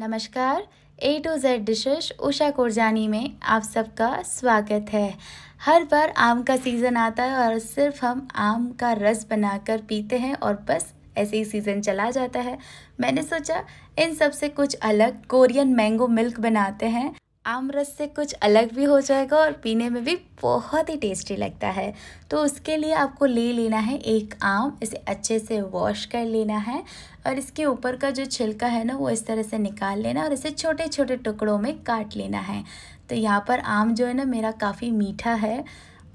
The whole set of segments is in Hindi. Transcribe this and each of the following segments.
नमस्कार A to Z dishes Usha Kurjani में आप सबका स्वागत है हर बार आम का सीज़न आता है और सिर्फ हम आम का रस बनाकर पीते हैं और बस ऐसे ही सीज़न चला जाता है मैंने सोचा इन सब से कुछ अलग कोरियन मैंगो मिल्क बनाते हैं आम रस से कुछ अलग भी हो जाएगा और पीने में भी बहुत ही टेस्टी लगता है तो उसके लिए आपको ले लेना है एक आम इसे अच्छे से वॉश कर लेना है और इसके ऊपर का जो छिलका है ना वो इस तरह से निकाल लेना और इसे छोटे छोटे टुकड़ों में काट लेना है तो यहाँ पर आम जो है ना मेरा काफ़ी मीठा है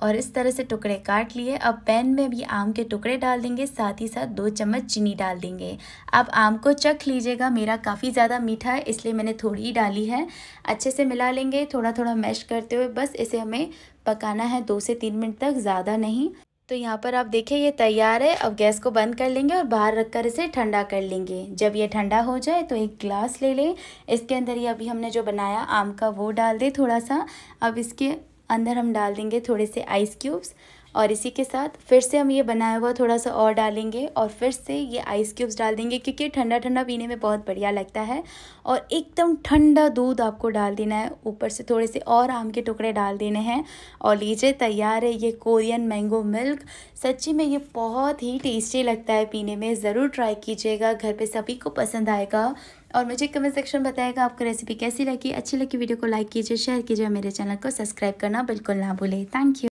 और इस तरह से टुकड़े काट लिए अब पैन में भी आम के टुकड़े डाल देंगे साथ ही साथ दो चम्मच चीनी डाल देंगे आप आम को चख लीजिएगा मेरा काफ़ी ज़्यादा मीठा है इसलिए मैंने थोड़ी ही डाली है अच्छे से मिला लेंगे थोड़ा थोड़ा मैश करते हुए बस इसे हमें पकाना है दो से तीन मिनट तक ज़्यादा नहीं तो यहाँ पर आप देखें ये तैयार है अब गैस को बंद कर लेंगे और बाहर रखकर इसे ठंडा कर लेंगे जब ये ठंडा हो जाए तो एक गिलास ले लें इसके अंदर ये अभी हमने जो बनाया आम का वो डाल दें थोड़ा सा अब इसके अंदर हम डाल देंगे थोड़े से आइस क्यूब्स और इसी के साथ फिर से हम ये बनाया हुआ थोड़ा सा और डालेंगे और फिर से ये आइस क्यूब्स डाल देंगे क्योंकि ठंडा ठंडा पीने में बहुत बढ़िया लगता है और एकदम ठंडा दूध आपको डाल देना है ऊपर से थोड़े से और आम के टुकड़े डाल देने हैं और लीजिए तैयार है ये कोरियन मैंगो मिल्क सच्ची में ये बहुत ही टेस्टी लगता है पीने में ज़रूर ट्राई कीजिएगा घर पर सभी को पसंद आएगा और मुझे कमेंट सेक्शन बताएगा आपको रेसिपी कैसी लगी अच्छी लगी वीडियो को लाइक कीजिए शेयर कीजिए मेरे चैनल को सब्सक्राइब करना बिल्कुल ना भूलें थैंक यू